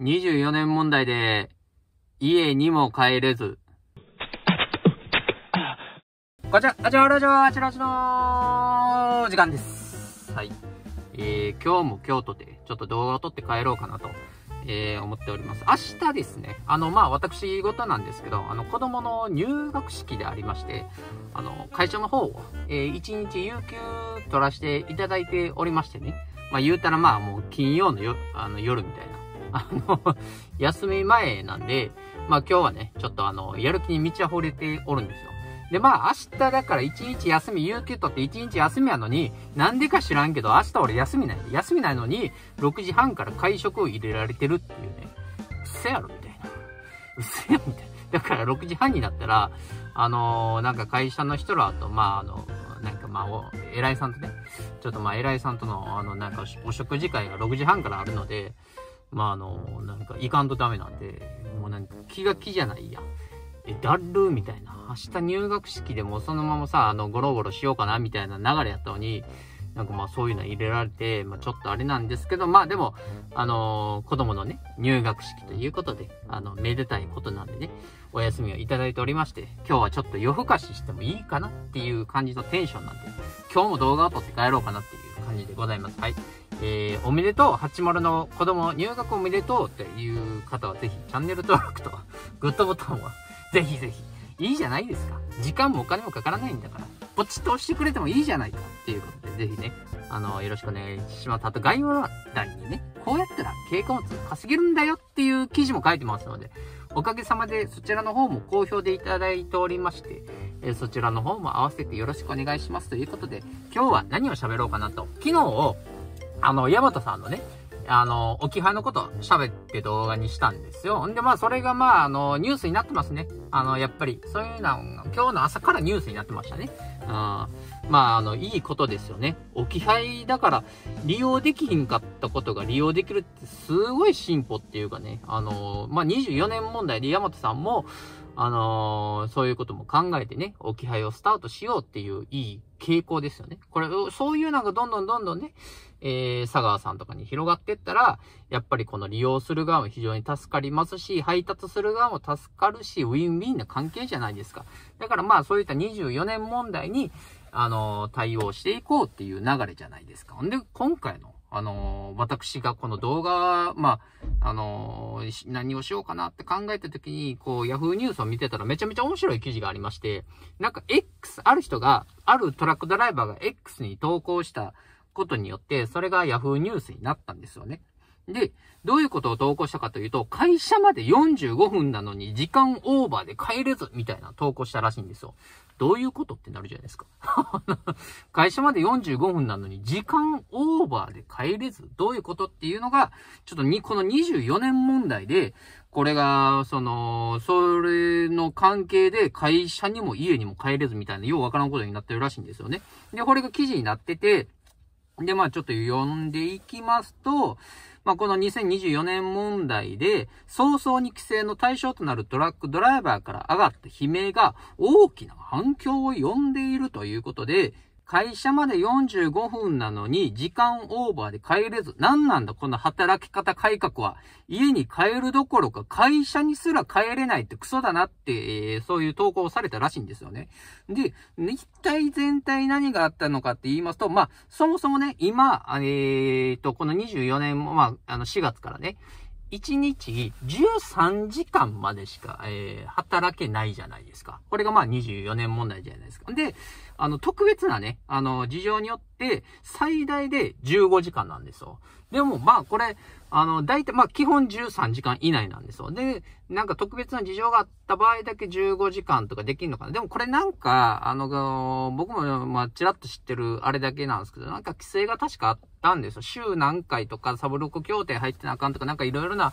24年問題で、家にも帰れず。こちら、あちらラジオ、あちらちの時間です。はい。えー、今日も今日とて、ちょっと動画を撮って帰ろうかなと、えー、思っております。明日ですね、あの、まあ、私事なんですけど、あの、子供の入学式でありまして、あの、会社の方を、えー、1日有給取らせていただいておりましてね、まあ、言うたらまあ、もう金曜のよあの夜みたいな、あの、休み前なんで、まあ今日はね、ちょっとあの、やる気に満ち溢れておるんですよ。で、まあ明日だから一日休み、有給取って一日休みやのに、なんでか知らんけど、明日俺休みない。休みないのに、6時半から会食を入れられてるっていうね。うっせやろ、みたいな。うっせや、みたいな。だから6時半になったら、あのー、なんか会社の人らと、まああの、なんかまあ、偉いさんとね、ちょっとまあ偉いさんとの、あの、なんかお食事会が6時半からあるので、まああの、なんか行かんとダメなんで、もうなんか気が気じゃないやん。え、だるみたいな。明日入学式でもそのままさ、あの、ゴロゴロしようかなみたいな流れやったのに、なんかまあそういうの入れられて、まあちょっとあれなんですけど、まあでも、あのー、子供のね、入学式ということで、あの、めでたいことなんでね、お休みをいただいておりまして、今日はちょっと夜更かししてもいいかなっていう感じのテンションなんで、今日も動画を撮って帰ろうかなっていう感じでございます。はい。えー、おめでとう、八丸の子供入学おめでとうっていう方はぜひチャンネル登録とグッドボタンをぜひぜひ。いいじゃないですか。時間もお金もかからないんだから、ポチッと押してくれてもいいじゃないかっていうことで、ぜひね、あの、よろしくお願いします。あと概要欄にね、こうやったら経過物稼げるんだよっていう記事も書いてますので、おかげさまでそちらの方も好評でいただいておりまして、えそちらの方も合わせてよろしくお願いしますということで、今日は何を喋ろうかなと、昨日をあの、ヤマトさんのね、あの、置き配のこと喋って動画にしたんですよ。んで、まあ、それがまあ、あの、ニュースになってますね。あの、やっぱり、そういうのは、今日の朝からニュースになってましたね。うん。まあ、あの、いいことですよね。置き配だから、利用できひんかったことが利用できるって、すごい進歩っていうかね。あの、まあ、24年問題で大和さんも、あのー、そういうことも考えてね、置き配をスタートしようっていういい傾向ですよね。これ、そういうなんかどんどんどんどんね、えー、佐川さんとかに広がってったら、やっぱりこの利用する側も非常に助かりますし、配達する側も助かるし、ウィンウィンな関係じゃないですか。だからまあそういった24年問題に、あのー、対応していこうっていう流れじゃないですか。んで、今回のあの、私がこの動画、まあ、あの、何をしようかなって考えた時に、こう、Yahoo ニュースを見てたらめちゃめちゃ面白い記事がありまして、なんか X、ある人が、あるトラックドライバーが X に投稿したことによって、それが Yahoo ニュースになったんですよね。で、どういうことを投稿したかというと、会社まで45分なのに時間オーバーで帰れず、みたいな投稿したらしいんですよ。どういうことってなるじゃないですか。会社まで45分なのに時間オーバーで帰れず、どういうことっていうのが、ちょっとに、この24年問題で、これが、その、それの関係で会社にも家にも帰れずみたいな、ようわからんことになってるらしいんですよね。で、これが記事になってて、で、まあちょっと読んでいきますと、まあ、この2024年問題で、早々に規制の対象となるトラックドライバーから上がった悲鳴が大きな反響を呼んでいるということで、会社まで45分なのに、時間オーバーで帰れず、何なんだこの働き方改革は。家に帰るどころか、会社にすら帰れないってクソだなって、えー、そういう投稿をされたらしいんですよね。で、一体全体何があったのかって言いますと、まあ、そもそもね、今、えー、と、この24年も、まあ、あの、4月からね、1日13時間までしか、えー、働けないじゃないですか。これがまあ24年問題じゃないですか。で、あの、特別なね、あの、事情によって、最大で15時間なんですよ。でも、まあ、これ、あの、大体、まあ、基本13時間以内なんですよ。で、なんか特別な事情があった場合だけ15時間とかできるのかな。でも、これなんか、あの、僕も、まあ、ちらっと知ってるあれだけなんですけど、なんか規制が確かあったんですよ。週何回とか、サブロック協定入ってなあかんとか、なんかいろいろな、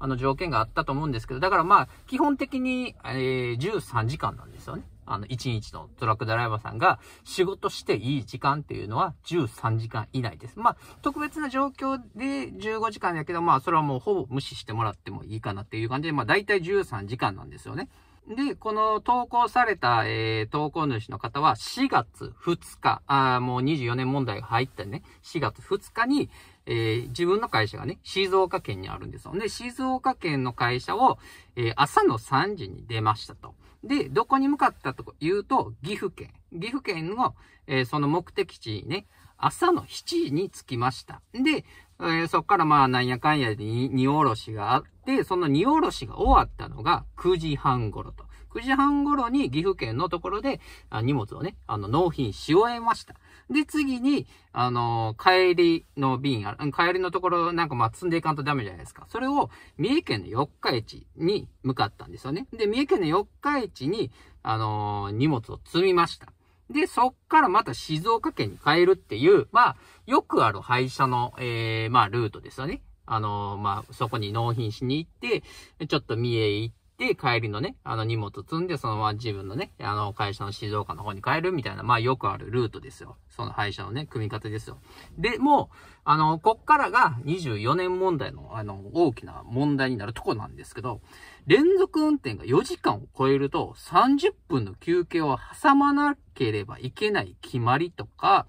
あの、条件があったと思うんですけど、だからまあ、基本的に、えー、13時間なんですよね。あの、1日のトラックドライバーさんが仕事していい時間っていうのは13時間以内です。まあ、特別な状況で15時間やけど、まあ、それはもうほぼ無視してもらってもいいかなっていう感じで、まあ、大体13時間なんですよね。で、この投稿された、えー、投稿主の方は4月2日、あもう24年問題が入ったね、4月2日に、えー、自分の会社がね、静岡県にあるんですよ。で、静岡県の会社を、えー、朝の3時に出ましたと。で、どこに向かったというと、岐阜県。岐阜県の、えー、その目的地ね、朝の7時に着きました。で、えー、そっからまあ、なんやかんやで荷おろしがあって、その荷おろしが終わったのが9時半頃と。9時半頃に岐阜県のところで、あ荷物をね、あの、納品し終えました。で、次に、あのー、帰りの便あ帰りのところなんかまあ積んでいかんとダメじゃないですか。それを三重県の四日市に向かったんですよね。で、三重県の四日市に、あのー、荷物を積みました。で、そっからまた静岡県に帰るっていう、まあ、よくある廃車の、ええー、まあ、ルートですよね。あのー、まあ、そこに納品しに行って、ちょっと三重行っで、帰りのね、あの荷物積んで、そのまま自分のね、あの会社の静岡の方に帰るみたいな、まあよくあるルートですよ。その廃車のね、組み方ですよ。で、もう、あの、こっからが24年問題の、あの、大きな問題になるとこなんですけど、連続運転が4時間を超えると30分の休憩を挟まなければいけない決まりとか、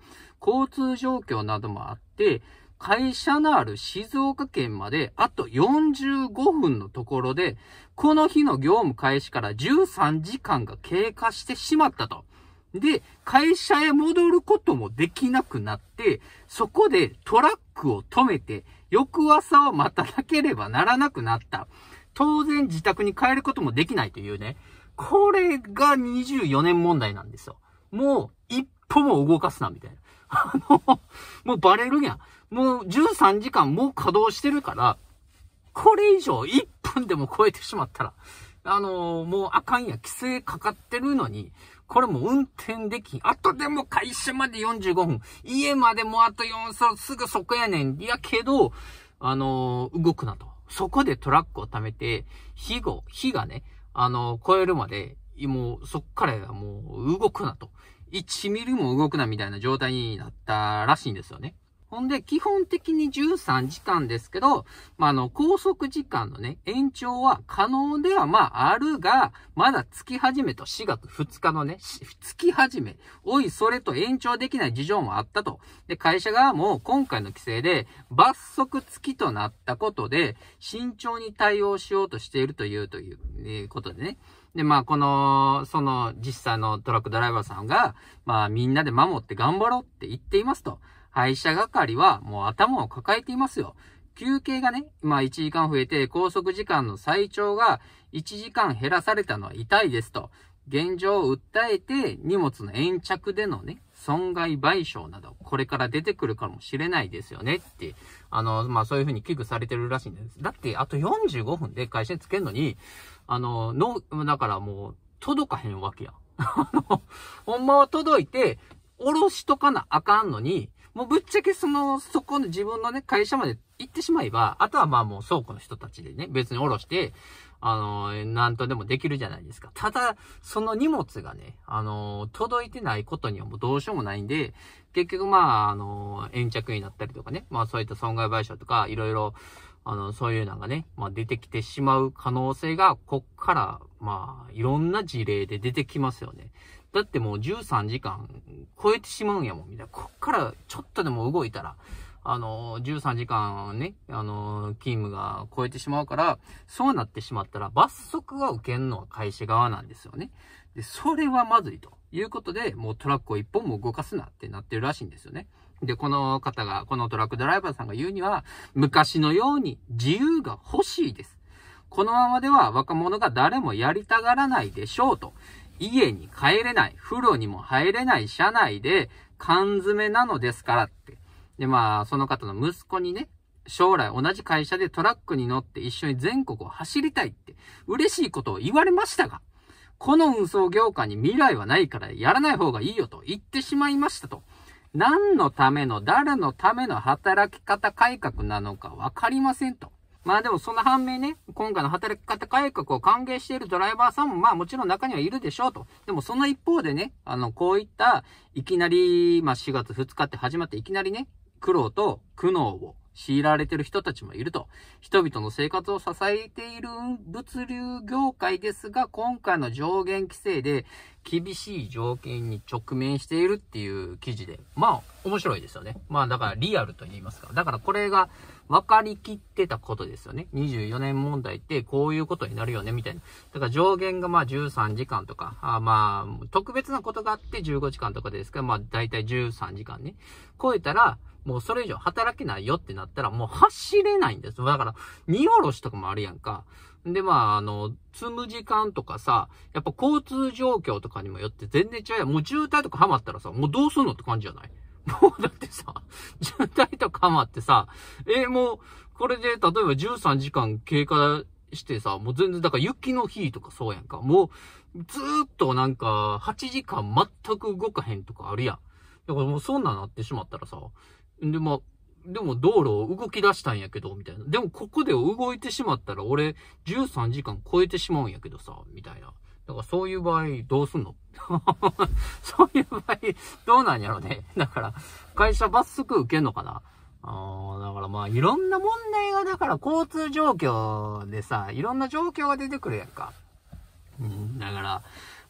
交通状況などもあって、会社のある静岡県まであと45分のところで、この日の業務開始から13時間が経過してしまったと。で、会社へ戻ることもできなくなって、そこでトラックを止めて、翌朝を待たなければならなくなった。当然自宅に帰ることもできないというね。これが24年問題なんですよ。もう一歩も動かすな、みたいな。あの、もうバレるやん。もう13時間もう稼働してるから、これ以上1分でも超えてしまったら、あのー、もうあかんや、規制かかってるのに、これも運転できん。あとでも会社まで45分。家までもあと4、そすぐそこやねん。いやけど、あのー、動くなと。そこでトラックを貯めて、火を、火がね、あのー、超えるまで、もう、そっからもう動くなと。1ミリも動くなみたいな状態になったらしいんですよね。ほんで、基本的に13時間ですけど、まあ、の、拘束時間のね、延長は可能ではまあ、あるが、まだ月始めと4月2日のね、月始め、おい、それと延長できない事情もあったと。で、会社側も今回の規制で、罰則付きとなったことで、慎重に対応しようとしているという、という、えー、ことでね。で、まあ、この、その、実際のトラックドライバーさんが、まあ、みんなで守って頑張ろうって言っていますと。医者係はもう頭を抱えていますよ。休憩がね、まあ1時間増えて、拘束時間の最長が1時間減らされたのは痛いですと。現状を訴えて、荷物の延着でのね、損害賠償など、これから出てくるかもしれないですよねって、あの、まあそういうふうに危惧されてるらしいんです。だって、あと45分で会社につけるのに、あの、の、だからもう、届かへんわけや。あの、ほんまは届いて、おろしとかなあかんのに、もうぶっちゃけその、そこの自分のね、会社まで行ってしまえば、あとはまあもう倉庫の人たちでね、別におろして、あの、なんとでもできるじゃないですか。ただ、その荷物がね、あの、届いてないことにはもうどうしようもないんで、結局まあ、あの、延着になったりとかね、まあそういった損害賠償とか、いろいろ、あの、そういうのがね、まあ出てきてしまう可能性が、こっから、まあ、いろんな事例で出てきますよね。だってもう13時間超えてしまうんやもん、みたいな。こっからちょっとでも動いたら、あの、13時間ね、あの、勤務が超えてしまうから、そうなってしまったら罰則が受けるのは会社側なんですよね。で、それはまずいということで、もうトラックを一本も動かすなってなってるらしいんですよね。で、この方が、このトラックドライバーさんが言うには、昔のように自由が欲しいです。このままでは若者が誰もやりたがらないでしょうと家に帰れない、風呂にも入れない、車内で缶詰なのですからって。で、まあ、その方の息子にね、将来同じ会社でトラックに乗って一緒に全国を走りたいって嬉しいことを言われましたが、この運送業界に未来はないからやらない方がいいよと言ってしまいましたと。何のための誰のための働き方改革なのかわかりませんと。まあでもその反面ね、今回の働き方改革を歓迎しているドライバーさんもまあもちろん中にはいるでしょうと。でもその一方でね、あの、こういった、いきなり、まあ4月2日って始まっていきなりね、苦労と苦悩を強いられている人たちもいると。人々の生活を支えている物流業界ですが、今回の上限規制で厳しい条件に直面しているっていう記事で、まあ面白いですよね。まあだからリアルと言いますか。だからこれが、分かりきってたことですよね。24年問題ってこういうことになるよね、みたいな。だから上限がまあ13時間とか、あまあ、特別なことがあって15時間とかですから、まあ大体13時間ね。超えたら、もうそれ以上働けないよってなったら、もう走れないんです。だから、荷下ろしとかもあるやんか。で、まあ、あの、積む時間とかさ、やっぱ交通状況とかにもよって全然違うやん。もう渋滞とかハマったらさ、もうどうすんのって感じじゃないもうだってさ、渋滞とかまってさ、えもう、これで、例えば13時間経過してさ、もう全然、だから雪の日とかそうやんか。もう、ずーっとなんか、8時間全く動かへんとかあるやん。だからもうそんなんなってしまったらさ、で、まあ、でも道路を動き出したんやけど、みたいな。でもここで動いてしまったら俺13時間超えてしまうんやけどさ、みたいな。だからそういう場合どうすんの そういう場合どうなんやろね。だから会社罰則受けんのかなあだからまあいろんな問題がだから交通状況でさ、いろんな状況が出てくるやんか。うん、だから、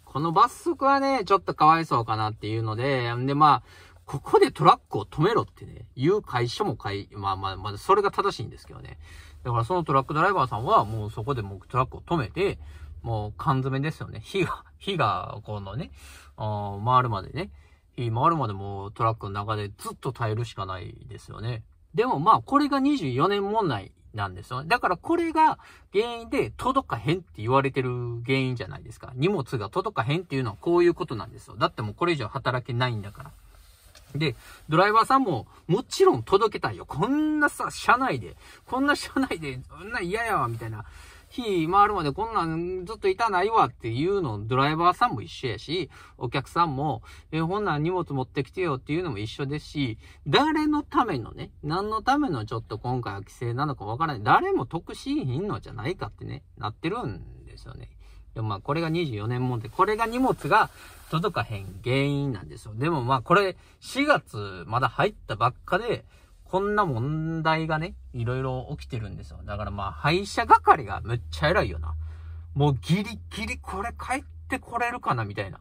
この罰則はね、ちょっとかわいそうかなっていうので、んでまあ、ここでトラックを止めろってね、言う会社も会、まあまあまあ、それが正しいんですけどね。だからそのトラックドライバーさんはもうそこでもうトラックを止めて、もう缶詰ですよね。火が、火が、このね、あ回るまでね。火回るまでもうトラックの中でずっと耐えるしかないですよね。でもまあ、これが24年問題なんですよね。だからこれが原因で届かへんって言われてる原因じゃないですか。荷物が届かへんっていうのはこういうことなんですよ。だってもうこれ以上働けないんだから。で、ドライバーさんも、もちろん届けたいよ。こんなさ、車内で、こんな車内で、そんな嫌やわ、みたいな日回るまでこんなんずっといたないわっていうの、ドライバーさんも一緒やし、お客さんも、えほんなん荷物持ってきてよっていうのも一緒ですし、誰のためのね、何のためのちょっと今回は規制なのかわからない。誰も得しひんのじゃないかってね、なってるんですよね。でもまあこれが24年もんで、これが荷物が届かへん原因なんですよ。でもまあこれ4月まだ入ったばっかで、こんな問題がね、いろいろ起きてるんですよ。だからまあ、廃車係がめっちゃ偉いよな。もうギリギリこれ帰ってこれるかなみたいな。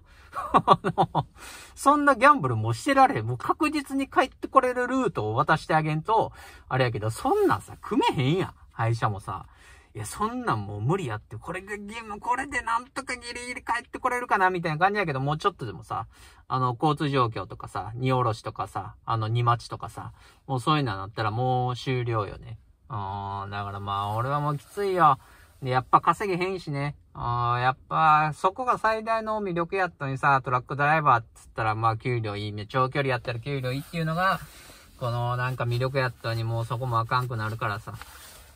そんなギャンブルもしてられへん。もう確実に帰ってこれるルートを渡してあげんと、あれやけど、そんなんさ、組めへんやん。廃車もさ。いや、そんなんもう無理やって、これがゲーム、これでなんとかギリギリ帰ってこれるかな、みたいな感じやけど、もうちょっとでもさ、あの、交通状況とかさ、荷下ろしとかさ、あの、荷待ちとかさ、もうそういうのになったらもう終了よね。うん、だからまあ、俺はもうきついよ。で、やっぱ稼げへんしね。うん、やっぱ、そこが最大の魅力やったのにさ、トラックドライバーっつったら、まあ、給料いいね。長距離やったら給料いいっていうのが、このなんか魅力やったのにもうそこもあかんくなるからさ。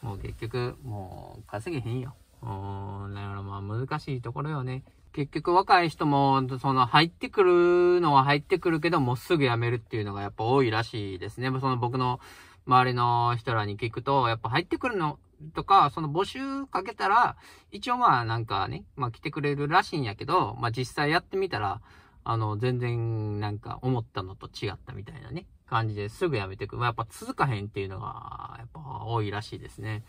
もう結局、もう稼げへんよ。うん、だからまあ難しいところよね。結局若い人も、その入ってくるのは入ってくるけど、もうすぐ辞めるっていうのがやっぱ多いらしいですね。その僕の周りの人らに聞くと、やっぱ入ってくるのとか、その募集かけたら、一応まあなんかね、まあ来てくれるらしいんやけど、まあ実際やってみたら、あの、全然なんか思ったのと違ったみたいなね。感じですぐやめていく。まあ、やっぱ続かへんっていうのが、やっぱ多いらしいですね。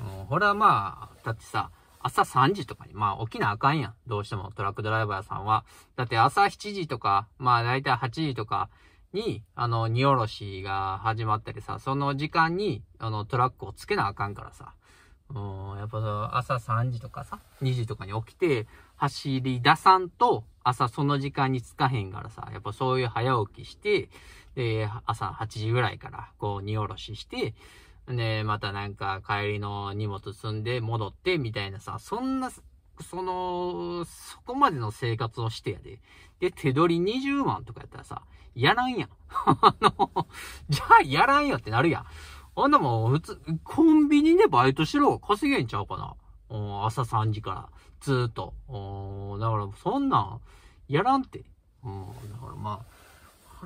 うん、ほら、まあ、だってさ、朝3時とかに、まあ起きなあかんやん。どうしてもトラックドライバーさんは。だって朝7時とか、まあだいたい8時とかに、あの、荷下ろしが始まったりさ、その時間に、あの、トラックをつけなあかんからさ。うん、やっぱ朝3時とかさ、2時とかに起きて、走り出さんと、朝その時間につかへんからさ、やっぱそういう早起きして、で、朝8時ぐらいから、こう、荷下ろしして、で、またなんか帰りの荷物積んで戻ってみたいなさ、そんな、その、そこまでの生活をしてやで。で、手取り20万とかやったらさ、やらんやん。あの、じゃあやらんよってなるやん。あんなもん、普通、コンビニでバイトしろ、稼げんちゃうかな。朝3時から、ずっと。だから、そんなん、やらんって。だからまあ、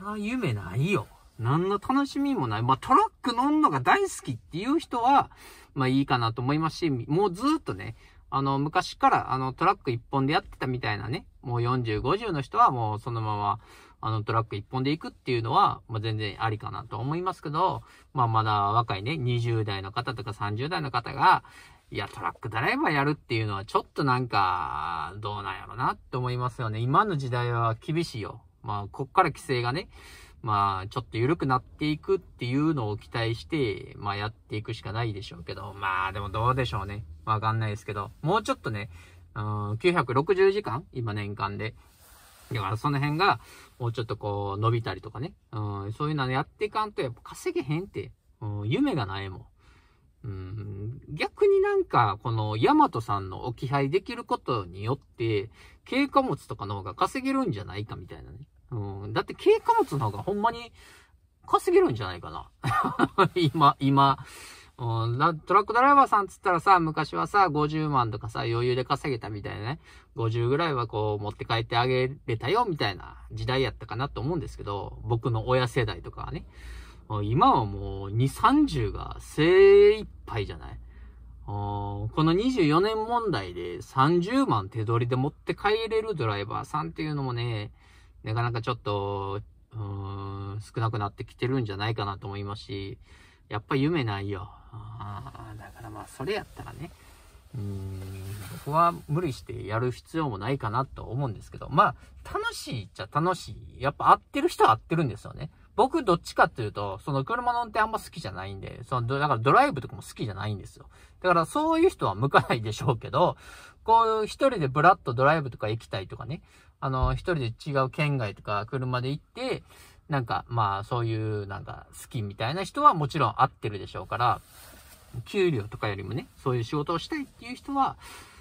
そら夢ないよ。何の楽しみもない。まあ、トラック乗んのが大好きっていう人は、まあいいかなと思いますし、もうずっとね、あの、昔から、あの、トラック一本でやってたみたいなね、もう40、50の人はもうそのまま、あの、トラック一本で行くっていうのは、まあ、全然ありかなと思いますけど、まあ、まだ若いね、20代の方とか30代の方が、いや、トラックドライバーやるっていうのはちょっとなんか、どうなんやろなって思いますよね。今の時代は厳しいよ。まあ、こっから規制がね、まあ、ちょっと緩くなっていくっていうのを期待して、まあ、やっていくしかないでしょうけど、まあ、でもどうでしょうね。わかんないですけど、もうちょっとね、うん、960時間今年間で。だからその辺が、もうちょっとこう、伸びたりとかね。うん、そういうのやっていかんと、やっぱ稼げへんって、うん、夢がないもん。うん、逆になんか、このヤマトさんの置き配できることによって、経過物とかの方が稼げるんじゃないかみたいなね。うん。だって軽貨物の方がほんまに稼げるんじゃないかな。今、今。うん、トラックドライバーさんつったらさ、昔はさ、50万とかさ、余裕で稼げたみたいなね。50ぐらいはこう、持って帰ってあげれたよ、みたいな時代やったかなと思うんですけど、僕の親世代とかはね。今はもう、2、30が精一杯じゃないこの24年問題で30万手取りで持って帰れるドライバーさんっていうのもね、なかなかちょっと、うーん、少なくなってきてるんじゃないかなと思いますし、やっぱ夢ないよ。あだからまあ、それやったらね、うーん、僕は無理してやる必要もないかなと思うんですけど、まあ、楽しいっちゃ楽しい。やっぱ合ってる人は合ってるんですよね。僕どっちかっていうと、その車の運転あんま好きじゃないんで、その、だからドライブとかも好きじゃないんですよ。だからそういう人は向かないでしょうけど、こう、一人でブラッとドライブとか行きたいとかね、あの、一人で違う県外とか車で行って、なんか、まあ、そういう、なんか、好きみたいな人はもちろん合ってるでしょうから、給料とかよりもね、そういう仕事をしたいっていう人は、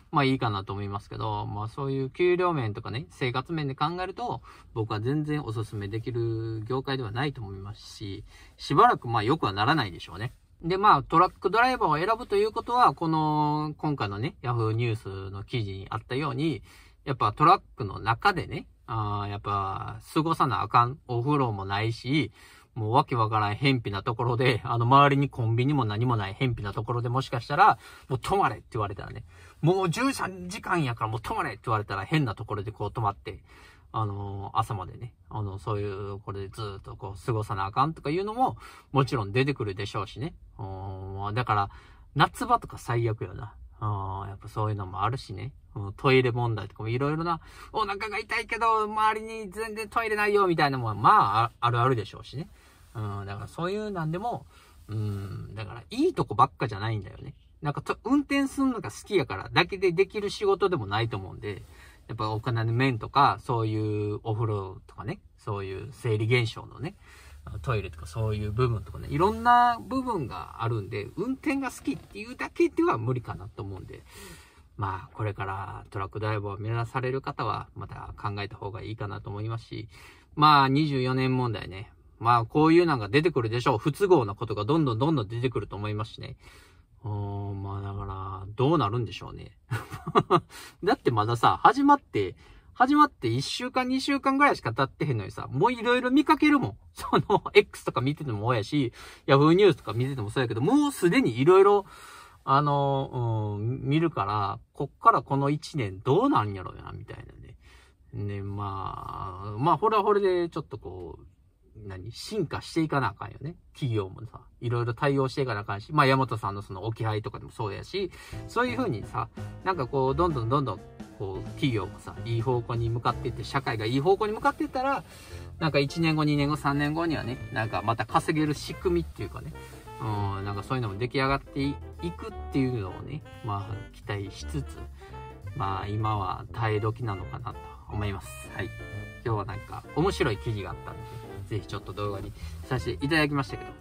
まあいいかなと思いますけど、まあそういう給料面とかね、生活面で考えると、僕は全然お勧めできる業界ではないと思いますし、しばらくまあ良くはならないでしょうね。で、まあ、トラックドライバーを選ぶということは、この、今回のね、Yahoo ニュースの記事にあったように、やっぱトラックの中でね、あやっぱ、過ごさなあかん。お風呂もないし、もうわけわからん、偏僻なところで、あの、周りにコンビニも何もない、偏僻なところでもしかしたら、もう泊まれって言われたらね、もう13時間やからもう泊まれって言われたら変なところでこう泊まって、あのー、朝までね、あの、そういう、これでずっとこう、過ごさなあかんとかいうのも、もちろん出てくるでしょうしね。だから、夏場とか最悪よな。やっぱそういうのもあるしね。トイレ問題とかもいろいろな、お腹が痛いけど、周りに全然トイレないよ、みたいなもんまあ、あるあるでしょうしね。うん、だからそういうなんでも、うん、だからいいとこばっかじゃないんだよね。なんか運転するのが好きやから、だけでできる仕事でもないと思うんで、やっぱお金の面とか、そういうお風呂とかね、そういう生理現象のね、トイレとかそういう部分とかね、いろんな部分があるんで、運転が好きっていうだけでは無理かなと思うんで、まあ、これからトラックドライブを目指される方は、また考えた方がいいかなと思いますし、まあ、24年問題ね。まあ、こういうのが出てくるでしょう。不都合なことがどんどんどんどん出てくると思いますしね。おまあ、だから、どうなるんでしょうね。だってまださ、始まって、始まって1週間2週間ぐらいしか経ってへんのにさ、もういろいろ見かけるもん。その、X とか見ててもそやし、Yahoo ニュースとか見ててもそうやけど、もうすでにいろいろ、あの、うん、見るから、こっからこの1年どうなんやろうな、みたいなね。ね、まあ、まあ、ほれほれでちょっとこう、何進化していかなあかんよね。企業もさ、いろいろ対応していかなあかんし、まあ、山本さんのその置き配とかでもそうやし、そういうふうにさ、なんかこう、どんどんどんどん、こう、企業もさ、いい方向に向かっていって、社会がいい方向に向かっていったら、なんか1年後、2年後、3年後にはね、なんかまた稼げる仕組みっていうかね、うん、なんかそういうのも出来上がっていくっていうのをね、まあ、期待しつつ、まあ、今は耐え時なのかなと思います。はい。今日はなんか面白い記事があったんで、ぜひちょっと動画にさせていただきましたけど、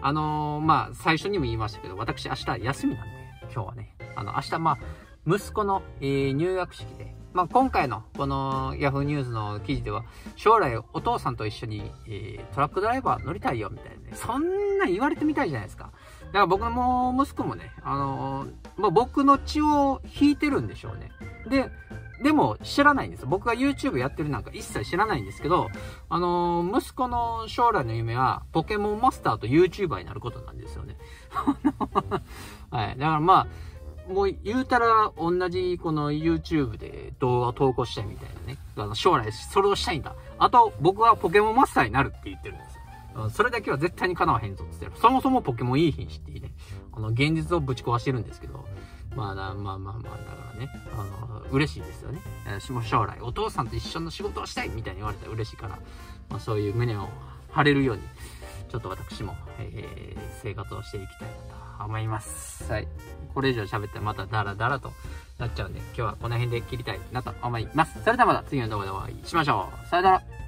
あのー、まあ、最初にも言いましたけど、私明日休みなんで、今日はね、あの、明日まあ、息子の、えー、入学式で、まあ、今回のこの Yahoo ニュースの記事では、将来お父さんと一緒に、えトラックドライバー乗りたいよみたいなね、そんな言われてみたいじゃないですか。だから僕も息子もね、あのまあ、僕の血を引いてるんでしょうね。で、でも知らないんです。僕が YouTube やってるなんか一切知らないんですけど、あのー、息子の将来の夢は、ポケモンマスターと YouTuber になることなんですよね。はい。だからまあ、もう言うたら同じこの YouTube で動画を投稿したいみたいなね。あの将来それをしたいんだ。あと僕はポケモンマスターになるって言ってるんですよ。それだけは絶対に叶わへんぞって言ってる。そもそもポケモンいい品種っていうね、あの現実をぶち壊してるんですけど、まあまあまあまあ、だからね、あの、嬉しいですよね。将来お父さんと一緒の仕事をしたいみたいに言われたら嬉しいから、まあそういう胸を張れるようにちょっと私も、えー、生活をしていきたいなと思います。はい。これ以上喋ったらまたダラダラとなっちゃうんで、今日はこの辺で切りたいなと思います。それではまた次の動画でお会いしましょう。さよなら。